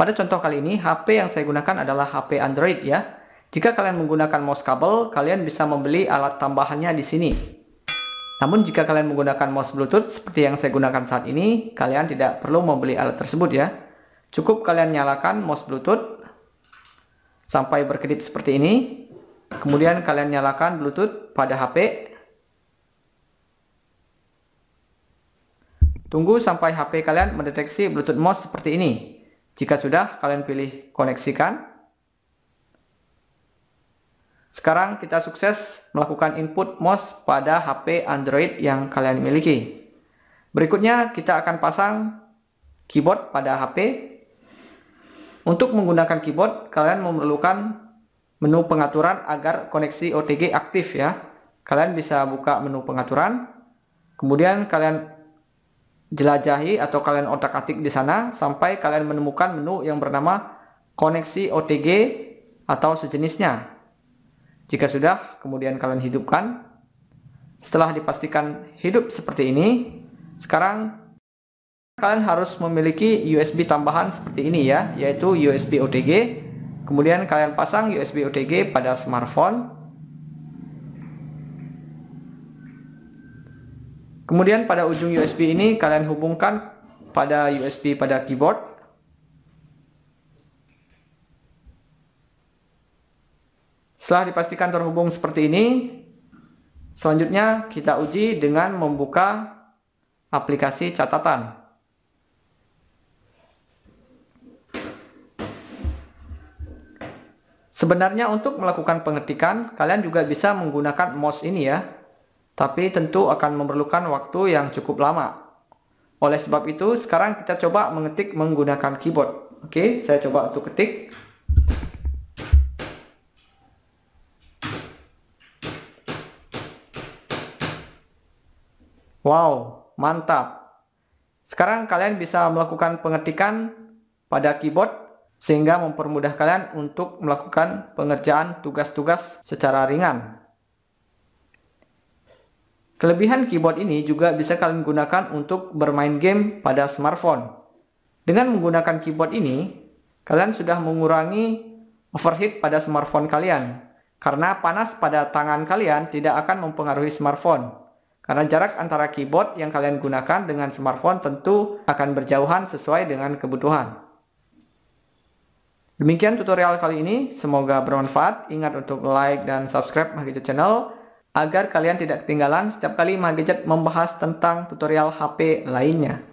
Pada contoh kali ini, HP yang saya gunakan adalah HP Android ya. Jika kalian menggunakan mouse kabel, kalian bisa membeli alat tambahannya di sini. Namun jika kalian menggunakan mouse bluetooth seperti yang saya gunakan saat ini, kalian tidak perlu membeli alat tersebut ya. Cukup kalian nyalakan mouse bluetooth sampai berkedip seperti ini. Kemudian kalian nyalakan bluetooth pada HP. Tunggu sampai HP kalian mendeteksi bluetooth mouse seperti ini. Jika sudah, kalian pilih koneksikan. Sekarang kita sukses melakukan input MOS pada HP Android yang kalian miliki. Berikutnya kita akan pasang keyboard pada HP. Untuk menggunakan keyboard, kalian memerlukan menu pengaturan agar koneksi OTG aktif ya. Kalian bisa buka menu pengaturan, kemudian kalian jelajahi atau kalian otak-atik di sana sampai kalian menemukan menu yang bernama koneksi OTG atau sejenisnya. Jika sudah, kemudian kalian hidupkan. Setelah dipastikan hidup seperti ini, sekarang kalian harus memiliki USB tambahan seperti ini ya, yaitu USB OTG. Kemudian kalian pasang USB OTG pada smartphone Kemudian pada ujung USB ini kalian hubungkan pada USB pada keyboard. Setelah dipastikan terhubung seperti ini, selanjutnya kita uji dengan membuka aplikasi catatan. Sebenarnya untuk melakukan pengetikan, kalian juga bisa menggunakan mouse ini ya, tapi tentu akan memerlukan waktu yang cukup lama. Oleh sebab itu, sekarang kita coba mengetik menggunakan keyboard. Oke, saya coba untuk ketik. Wow, mantap. Sekarang kalian bisa melakukan pengetikan pada keyboard sehingga mempermudah kalian untuk melakukan pengerjaan tugas-tugas secara ringan. Kelebihan keyboard ini juga bisa kalian gunakan untuk bermain game pada smartphone. Dengan menggunakan keyboard ini, kalian sudah mengurangi overheat pada smartphone kalian karena panas pada tangan kalian tidak akan mempengaruhi smartphone. Karena jarak antara keyboard yang kalian gunakan dengan smartphone tentu akan berjauhan sesuai dengan kebutuhan. Demikian tutorial kali ini, semoga bermanfaat. Ingat untuk like dan subscribe Magic Channel agar kalian tidak ketinggalan setiap kali Mahgejat membahas tentang tutorial HP lainnya.